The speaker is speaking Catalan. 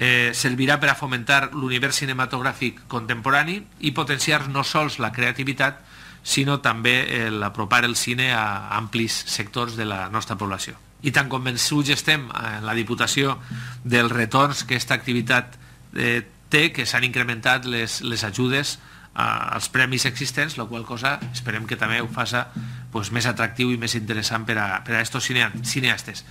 eh, servirà per a fomentar l'univers cinematogràfic contemporani i potenciar no sols la creativitat, sinó també eh, l'apropar el cine a amplis sectors de la nostra població. I tan convençuts estem eh, en la Diputació dels retorns que aquesta activitat eh, té, que s'han incrementat les, les ajudes als premis existents, la qual cosa esperem que també ho faci pues, més atractiu i més interessant per a, per a estos cineastes.